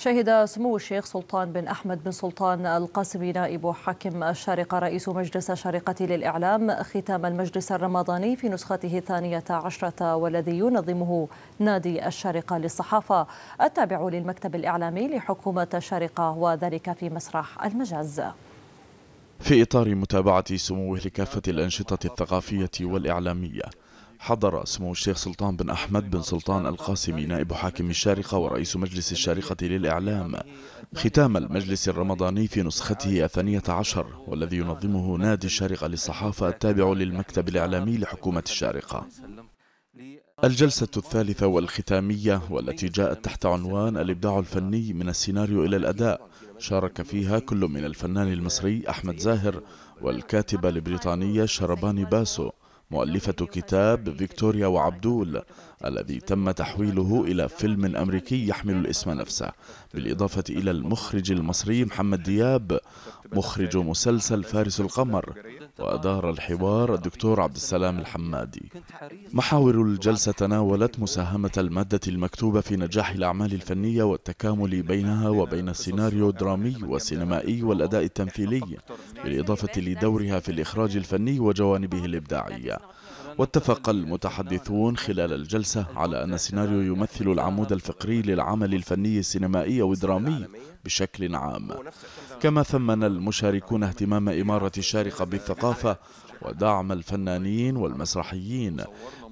شهد سمو الشيخ سلطان بن أحمد بن سلطان القاسمي نائب حاكم الشارقة رئيس مجلس الشارقة للإعلام ختام المجلس الرمضاني في نسخته الثانية عشرة والذي ينظمه نادي الشارقة للصحافة التابع للمكتب الإعلامي لحكومة الشارقة وذلك في مسرح المجاز في إطار متابعة سموه لكافة الأنشطة الثقافية والإعلامية حضر سمو الشيخ سلطان بن أحمد بن سلطان القاسمي نائب حاكم الشارقة ورئيس مجلس الشارقة للإعلام ختام المجلس الرمضاني في نسخته الثانية عشر والذي ينظمه نادي الشارقة للصحافة التابع للمكتب الإعلامي لحكومة الشارقة الجلسة الثالثة والختامية والتي جاءت تحت عنوان الإبداع الفني من السيناريو إلى الأداء شارك فيها كل من الفنان المصري أحمد زاهر والكاتبة البريطانية شرباني باسو مؤلفة كتاب فيكتوريا وعبدول الذي تم تحويله إلى فيلم أمريكي يحمل الاسم نفسه بالإضافة إلى المخرج المصري محمد دياب مخرج مسلسل فارس القمر وأدار الحوار الدكتور عبد السلام الحمادي محاور الجلسة تناولت مساهمة المادة المكتوبة في نجاح الأعمال الفنية والتكامل بينها وبين السيناريو الدرامي والسينمائي والأداء التمثيلي بالإضافة لدورها في الإخراج الفني وجوانبه الإبداعية واتفق المتحدثون خلال الجلسة الجلسة على أن السيناريو يمثل العمود الفقري للعمل الفني السينمائي والدرامي بشكل عام كما ثمن المشاركون اهتمام إمارة الشارقة بالثقافة ودعم الفنانين والمسرحيين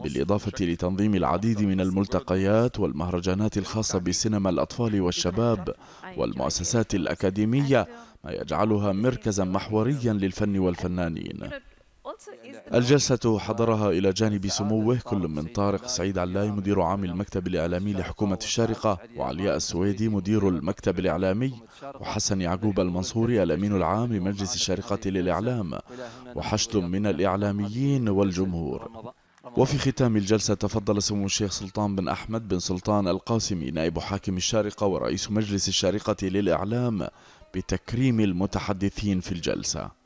بالإضافة لتنظيم العديد من الملتقيات والمهرجانات الخاصة بسينما الأطفال والشباب والمؤسسات الأكاديمية ما يجعلها مركزا محوريا للفن والفنانين الجلسة حضرها إلى جانب سموه كل من طارق سعيد علاي مدير عام المكتب الإعلامي لحكومة الشارقة وعلياء السويدي مدير المكتب الإعلامي وحسن يعقوب المنصوري الأمين العام لمجلس الشارقة للإعلام وحشد من الإعلاميين والجمهور وفي ختام الجلسة تفضل سمو الشيخ سلطان بن أحمد بن سلطان القاسمي نائب حاكم الشارقة ورئيس مجلس الشارقة للإعلام بتكريم المتحدثين في الجلسة